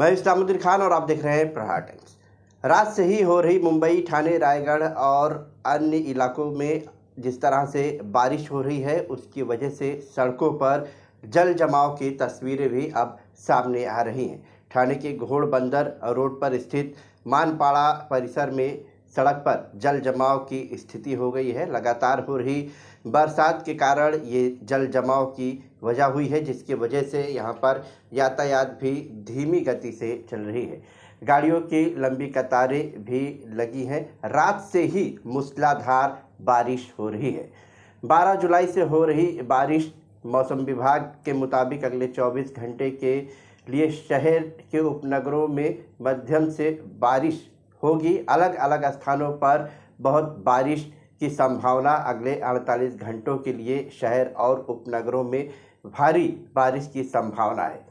मैं इस्लामुद्दीन खान और आप देख रहे हैं प्रहार टाइम्स रात से ही हो रही मुंबई ठाणे रायगढ़ और अन्य इलाकों में जिस तरह से बारिश हो रही है उसकी वजह से सड़कों पर जल जमाव की तस्वीरें भी अब सामने आ रही हैं ठाणे के घोड़ बंदर रोड पर स्थित मानपाड़ा परिसर में सड़क पर जल जमाव की स्थिति हो गई है लगातार हो रही बरसात के कारण ये जल जमाव की वजह हुई है जिसकी वजह से यहाँ पर यातायात भी धीमी गति से चल रही है गाड़ियों की लंबी कतारें भी लगी हैं रात से ही मूसलाधार बारिश हो रही है 12 जुलाई से हो रही बारिश मौसम विभाग के मुताबिक अगले 24 घंटे के लिए शहर के उपनगरों में मध्यम से बारिश होगी अलग अलग स्थानों पर बहुत बारिश की संभावना अगले 48 घंटों के लिए शहर और उपनगरों में भारी बारिश की संभावना है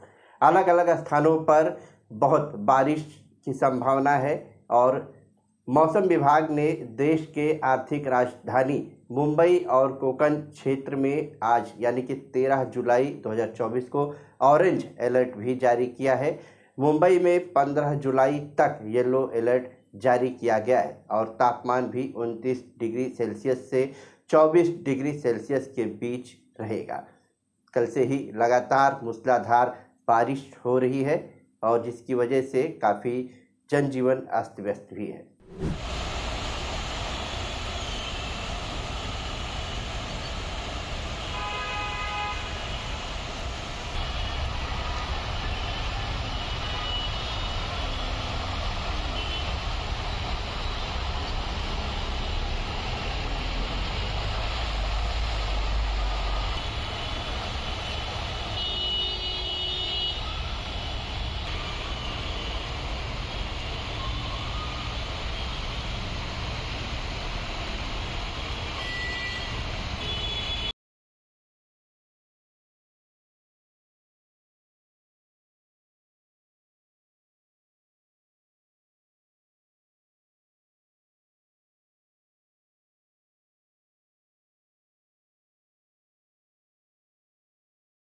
अलग अलग स्थानों पर बहुत बारिश की संभावना है और मौसम विभाग ने देश के आर्थिक राजधानी मुंबई और कोकण क्षेत्र में आज यानी कि 13 जुलाई 2024 को ऑरेंज अलर्ट भी जारी किया है मुंबई में 15 जुलाई तक येलो अलर्ट जारी किया गया है और तापमान भी उनतीस डिग्री सेल्सियस से चौबीस डिग्री सेल्सियस के बीच रहेगा कल से ही लगातार मूसलाधार बारिश हो रही है और जिसकी वजह से काफ़ी जनजीवन अस्त व्यस्त भी है